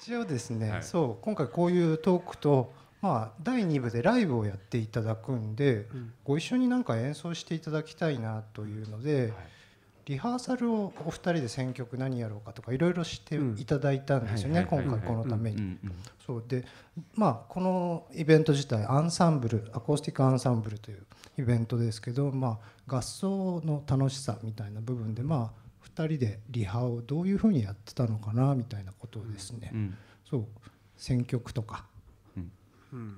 一応ですね、はい、そう今回こういうトークと、まあ、第2部でライブをやっていただくんで、うん、ご一緒になんか演奏していただきたいなというので、はい、リハーサルをお二人で選曲何やろうかとかいろいろしていただいたんですよね、今回このために。そうでまあこのイベント自体アンサンブルアコースティックアンサンブルというイベントですけど、まあ、合奏の楽しさみたいな部分でまあ人でリハをどういうふうにやってたのかなみたいなことをですね、うん、そう選曲とか、うんうん、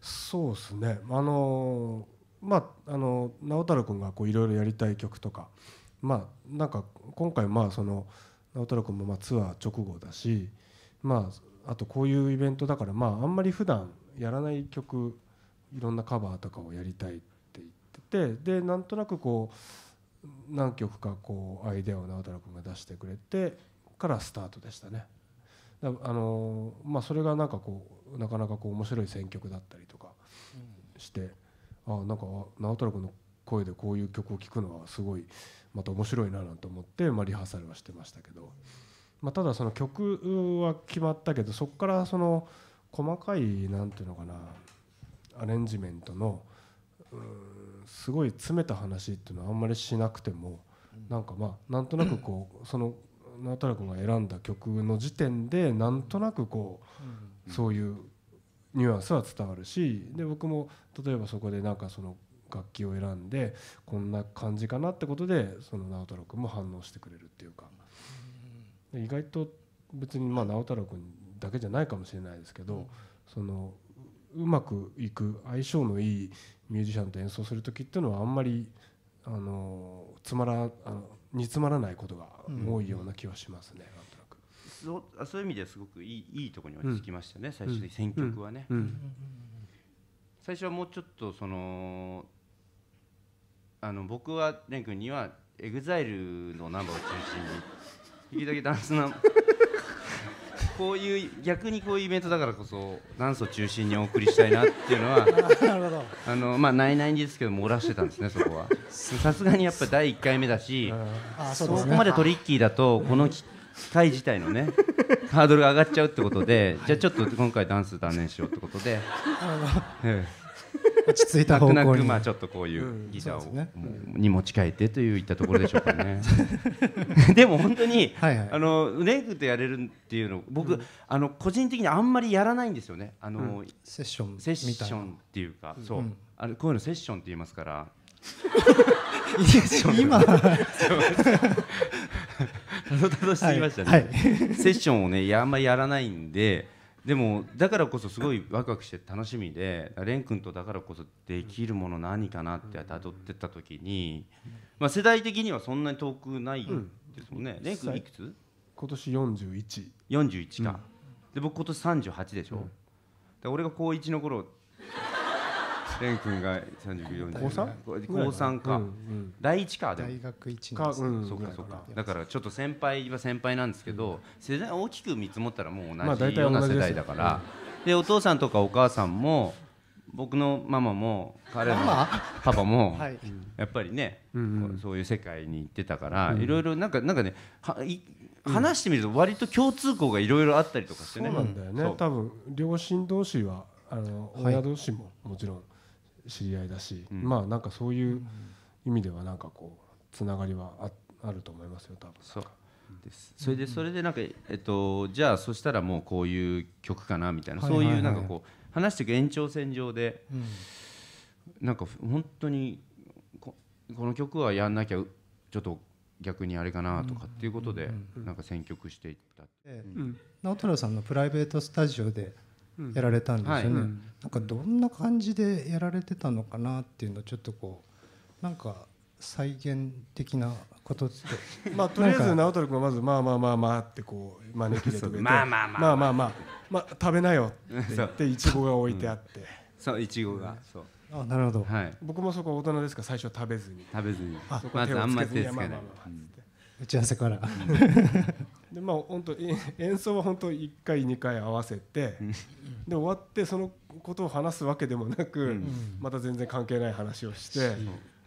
そうですねあのまああの直太朗君がいろいろやりたい曲とかまあなんか今回まあその直太朗君もまあツアー直後だしまああとこういうイベントだからまああんまり普段やらない曲いろんなカバーとかをやりたいって言っててでなんとなくこう何曲かこうアイデアを直太朗君が出してくれてからスタートでしたね。だあのまあ、それがなんかこうなかなかこう面白い選曲だったりとかして、うん、あなんか直太朗君の声でこういう曲を聴くのはすごいまた面白いななんて思って、まあ、リハーサルはしてましたけど、まあ、ただその曲は決まったけどそこからその細かい何ていうのかなアレンジメントの。うんすごい詰めた話っていうのはあんまりしなくてもなんかまあなんとなくこう その直太朗君が選んだ曲の時点でなんとなくこうそういうニュアンスは伝わるしで僕も例えばそこでなんかその楽器を選んでこんな感じかなってことでその直太朗君も反応してくれるっていうか意外と別にまあ直太朗君だけじゃないかもしれないですけどそのうまくいく相性のいいミュージシャンと演奏する時っていうのはあんまりあのつまらあの煮詰まらないことが多いような気はしますね、うん、なんとなくそそういう意味ですごくいいいいとこに落ち着きましたね、うん、最初に選曲はね、うん、最初はもうちょっとそのあの僕は蓮君には EXILE のナンバーを中心に引きだけダンスナンバーこういう逆にこういうイベントだからこそダンスを中心にお送りしたいなっていうのは なるほどあのまあないないですけど漏らしてたんですねそこはさすがにやっぱ第1回目だし、あそうね、そこまでトリッキーだとこの機会自体のねハードルが上がっちゃうってことで、じゃあちょっと今回ダンス断念しようってことで。落ち着いた方向に。泣くまあちょっとこういうギターを、に持ち替えてといういったところでしょうかね。でも本当に、はいはい、あのレイクとやれるっていうの僕、うん、あの個人的にあんまりやらないんですよね。あの、うん、セッションセッションっていうか、そう、うん、あのこういうのセッションって言いますから。今 たどたどしすぎましたね、はいはい、セッションをねあんまりやらないんででもだからこそすごいワクワクして楽しみで蓮君とだからこそできるもの何かなってたどってた時に、まあ、世代的にはそんなに遠くないですもんね蓮、うん、君いくつ今年4141 41か、うん、で僕今年38でしょ、うん、俺が高1の頃蓮君が三十四0高 3? 高三か、うんうん、第一かでも大学一年生、うん、そうかそうかだからちょっと先輩は先輩なんですけど、世代大きく見積もったらもう同じような世代だから、まあ、でお父さんとかお母さんも僕のママも彼のパパもやっぱりね、そういう世界に行ってたからいろいろなんかなんかねはい話してみると割と共通項がいろいろあったりとかしてね、そうなんだよね多分両親同士はあの親同士ももちろん知り合いだし、うん、まあなんかそういう意味ではなんかこうつながりはああると思いますよ多分そうですそれでそれでなんか、えっと、じゃあそしたらもうこういう曲かなみたいな、はいはいはい、そういうなんかこう話していく延長線上で、うん、なんか本当にここの曲はやんなきゃちょっと逆にあれかなとかっていうことで、なんか選曲していった、うん、直太朗さんのプライベートスタジオでやられたんですよね、うんはい、なんかどんな感じでやられてたのかなっていうのちょっとこうなんか再現的なことって まあとりあえず直太朗君はまず「まあまあまあまあ」ってこう招き入れてくれて「まあまあまあまあまあ、まあまあ、食べなよ」って言っていちごが置いてあってそういちごがそうあなるほど、はい、僕もそこ大人ですから最初食べずに食べずにあそこ手をつけずに、まあ、まあまあまあ、打ち合わせからでまあ本当 演奏は本当1回2回合わせてで終わってそのことを話すわけでもなく、また全然関係ない話をして。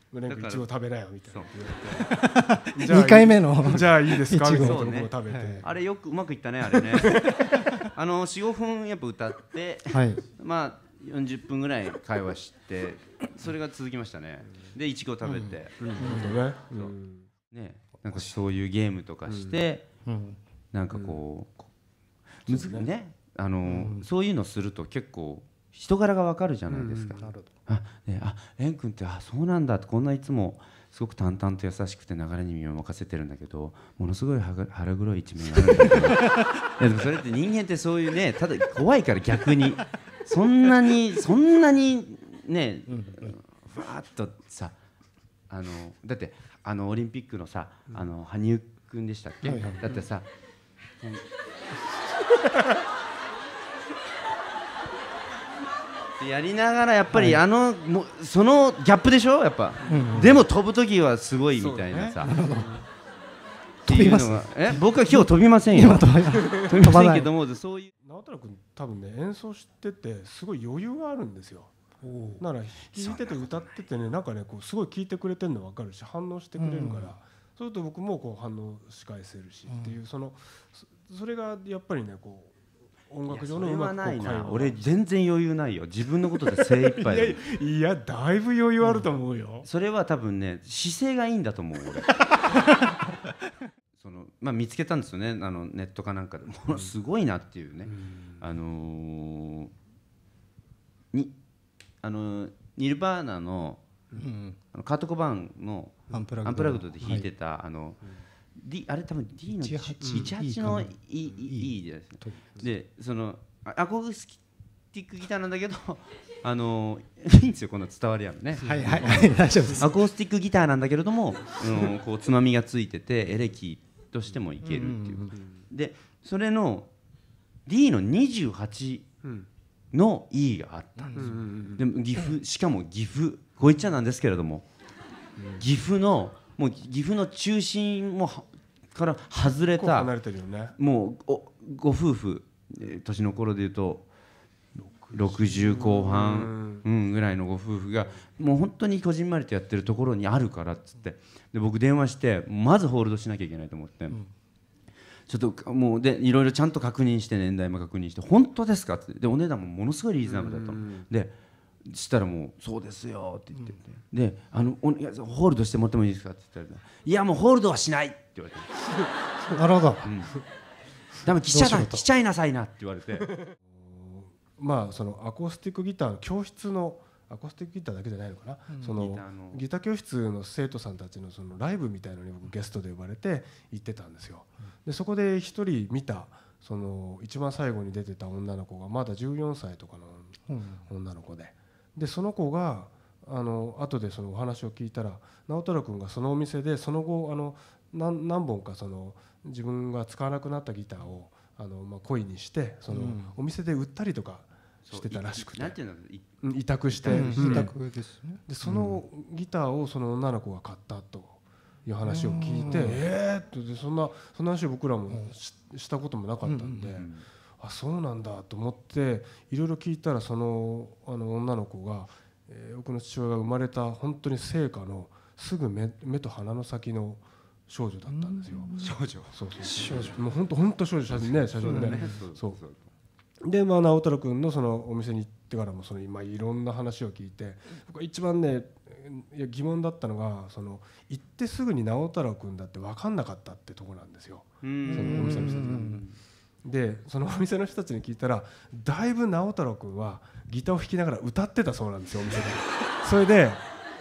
胸肉いちご食べなよみたいな二回目のじゃあいいですかそたいを食べて、あれよくうまくいったねあれねあの四五分やっぱ歌って、はい、まあ四十分ぐらい会話してそれが続きましたねでいちご食べて、うんうん、ねねなんかそういうゲームとかして、うん、なんかこう、うん、難ねあの、うん、そういうのすると結構人柄がわかるじゃないですか。あ、ね、あ、蓮君ってあそうなんだってこんないつもすごく淡々と優しくて流れに身を任せてるんだけどものすごい腹黒い一面があるんだけど でもそれって人間ってそういうねただ怖いから逆にそんなにそんなにねふわっとさあのだってあのオリンピックのさ、あの羽生くんでしたっけ、はいはい、だってさ、うん、やりながらやっぱり、はい、あのもそのギャップでしょやっぱ、うんうん、でも飛ぶ時はすごいみたいなさ、ね、っていうえ僕は今日飛びませんよ 飛びませんけどもそういう直太朗君多分ね演奏しててすごい余裕があるんですよなら弾いてて歌っててねなんかねこうすごい聴いてくれてるの分かるし反応してくれるから、それと僕もこう反応し返せるしっていう、そのそれがやっぱりねこう音楽上のうまないな俺全然余裕ないよ自分のことで精一杯 いやだいぶ余裕あると思うよ、うん、それは多分ね姿勢がいいんだと思う俺 そのまあ見つけたんですよねあのネットかなんかでもすごいなっていうね、うん、あのー、にあのニルバーナの,、あのカート・コバンのアンプラグドで弾いてた、あの、D、あれ多分 D の18の E, じゃないですかでそのアコースティックギターなんだけど あのいいんですよこんな伝わりやんねはいはい大丈夫ですアコースティックギターなんだけれども、うん、こうつまみがついててエレキとしてもいけるっていうでそれの D の28、うんの意義があったんですよ、うん、でも岐阜しかも岐阜ごいっちゃなんですけれども、うん、岐阜のもう岐阜の中心もから外れた、ね、もうご夫婦年の頃でいうと60後半、うん、ぐらいのご夫婦がもう本当にこじんまりとやってるところにあるからっつってで僕電話してまずホールドしなきゃいけないと思って、うん、ちょっともうでいろいろちゃんと確認して年代も確認して本当ですかってでお値段もものすごいリーズナブルだと。でしたらもう「そうですよ」って言って、うん、であのおいや「ホールドしてもらってもいいですか?」って言ったら「いやもうホールドはしない」って言われて なるほど、うん、多分来ちゃ来ちゃいなさいなって言われて まあそのアコースティックギターの教室のアコースティックギターだけじゃないのかな、うん、そのギター教室の生徒さんたちのそのライブみたいのに僕ゲストで呼ばれて行ってたんですよ。でそこで一人見たその一番最後に出てた女の子がまだ14歳とかの女の子で、うん、でその子があの後でそのお話を聞いたら直太朗君がそのお店でその後あの何何本かその自分が使わなくなったギターをあの、まあ、恋にしてそのお店で売ったりとか。うんしてたらしくて委託して委託ですねでそのギターをその女の子が買ったという話を聞いてえっとそんなそんな話を僕らもしたこともなかったんであそうなんだと思っていろいろ聞いたらそのあの女の子がえ僕の父親が生まれた本当に生家のすぐ目目と鼻の先の少女だったんですよ。少女。そうそう。少女。もう本当本当少女写真ね写真ね。そう。で、まあ、直太朗君のそのお店に行ってからもその今いろんな話を聞いて僕一番ねいや疑問だったのがその行ってすぐに直太朗君だって分かんなかったってとこなんですよそのお店の人たちが。でそのお店の人たちに聞いたらだいぶ直太朗君はギターを弾きながら歌ってたそうなんですよお店で。それで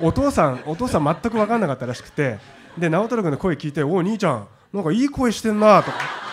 お父さんお父さん全く分かんなかったらしくてで直太朗君の声聞いて「おお兄ちゃんなんかいい声してんな」とか。